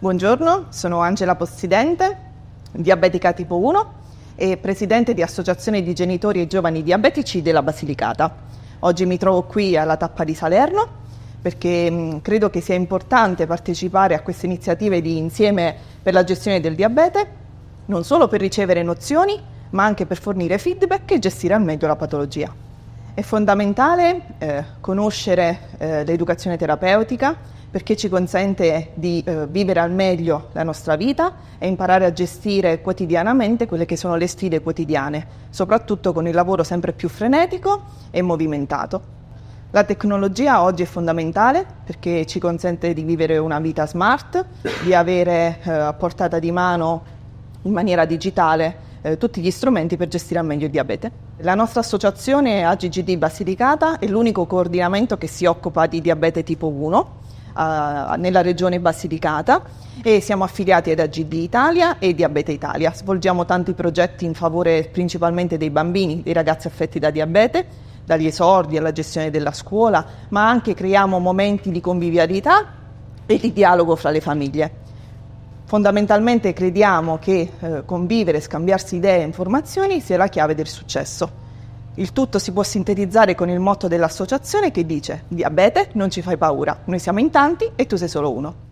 Buongiorno, sono Angela Possidente, diabetica tipo 1 e presidente di Associazione di Genitori e Giovani Diabetici della Basilicata. Oggi mi trovo qui alla tappa di Salerno perché mm, credo che sia importante partecipare a queste iniziative di insieme per la gestione del diabete, non solo per ricevere nozioni, ma anche per fornire feedback e gestire al meglio la patologia. È fondamentale eh, conoscere eh, l'educazione terapeutica perché ci consente di eh, vivere al meglio la nostra vita e imparare a gestire quotidianamente quelle che sono le sfide quotidiane, soprattutto con il lavoro sempre più frenetico e movimentato. La tecnologia oggi è fondamentale perché ci consente di vivere una vita smart, di avere eh, a portata di mano in maniera digitale eh, tutti gli strumenti per gestire al meglio il diabete. La nostra associazione AGGD Basilicata è l'unico coordinamento che si occupa di diabete tipo 1 eh, nella regione Basilicata e siamo affiliati ad AGD Italia e Diabete Italia. Svolgiamo tanti progetti in favore principalmente dei bambini, dei ragazzi affetti da diabete, dagli esordi alla gestione della scuola, ma anche creiamo momenti di convivialità e di dialogo fra le famiglie. Fondamentalmente crediamo che eh, convivere, scambiarsi idee e informazioni sia la chiave del successo. Il tutto si può sintetizzare con il motto dell'associazione che dice diabete non ci fai paura, noi siamo in tanti e tu sei solo uno.